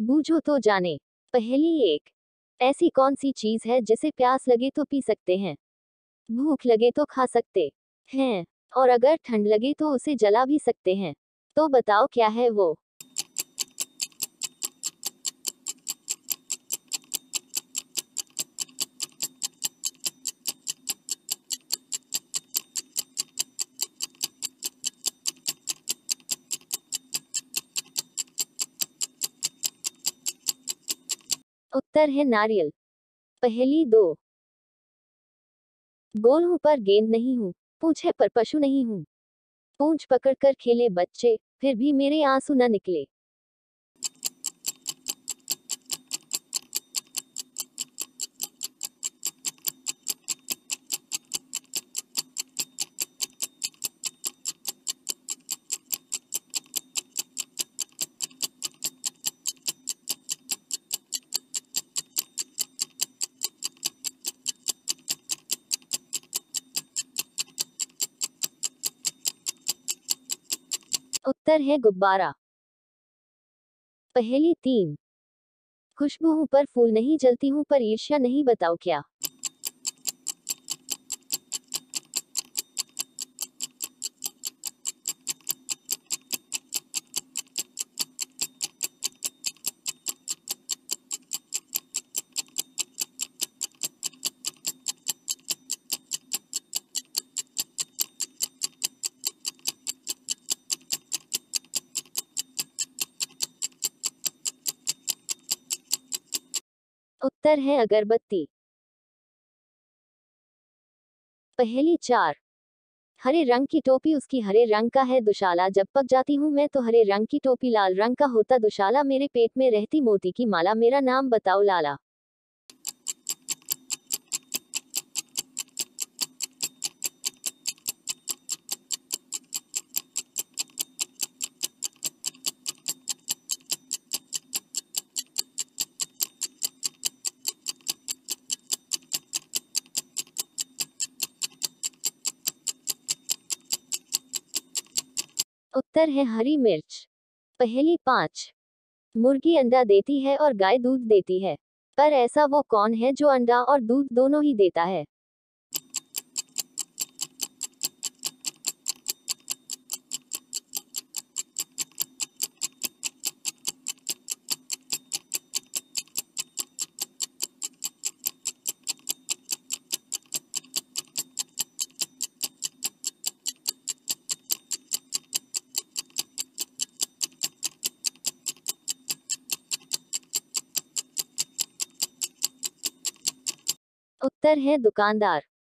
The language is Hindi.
बूझो तो जाने पहली एक ऐसी कौन सी चीज है जिसे प्यास लगे तो पी सकते हैं भूख लगे तो खा सकते हैं और अगर ठंड लगे तो उसे जला भी सकते हैं तो बताओ क्या है वो उत्तर है नारियल पहली दो गोल हूं पर गेंद नहीं हूं पूछे पर पशु नहीं हूं पूंछ पकड़कर खेले बच्चे फिर भी मेरे आंसू न निकले उत्तर है गुब्बारा पहली तीन खुशबू हूं पर फूल नहीं जलती हूं पर ईर्ष्या नहीं बताओ क्या उत्तर है अगरबत्ती पहली चार हरे रंग की टोपी उसकी हरे रंग का है दुशाला जब पक जाती हूँ मैं तो हरे रंग की टोपी लाल रंग का होता दुशाला मेरे पेट में रहती मोती की माला मेरा नाम बताओ लाला उत्तर है हरी मिर्च पहली पांच मुर्गी अंडा देती है और गाय दूध देती है पर ऐसा वो कौन है जो अंडा और दूध दोनों ही देता है उत्तर है दुकानदार